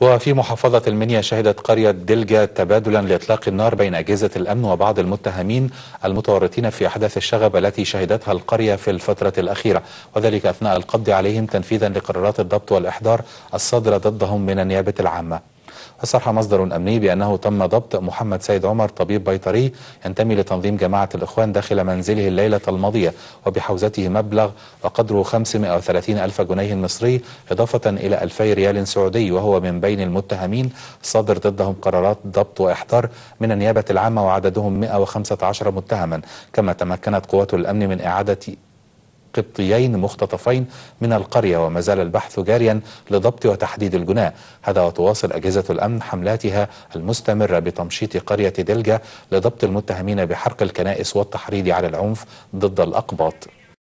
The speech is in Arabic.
وفي محافظة المنيا شهدت قرية دلجة تبادلا لإطلاق النار بين أجهزة الأمن وبعض المتهمين المتورطين في أحداث الشغب التي شهدتها القرية في الفترة الأخيرة وذلك أثناء القبض عليهم تنفيذا لقرارات الضبط والإحضار الصادرة ضدهم من النيابة العامة صرح مصدر أمني بأنه تم ضبط محمد سيد عمر طبيب بيطري ينتمي لتنظيم جماعة الإخوان داخل منزله الليلة الماضية وبحوزته مبلغ وقدره 530 ألف جنيه مصري إضافة إلى 2000 ريال سعودي وهو من بين المتهمين صادر ضدهم قرارات ضبط وإحضار من النيابة العامة وعددهم 115 متهما كما تمكنت قوات الأمن من إعادة قبطيين مختطفين من القرية وما زال البحث جاريا لضبط وتحديد الجناة هذا وتواصل أجهزة الأمن حملاتها المستمرة بتمشيط قرية دلجة لضبط المتهمين بحرق الكنائس والتحريض على العنف ضد الأقباط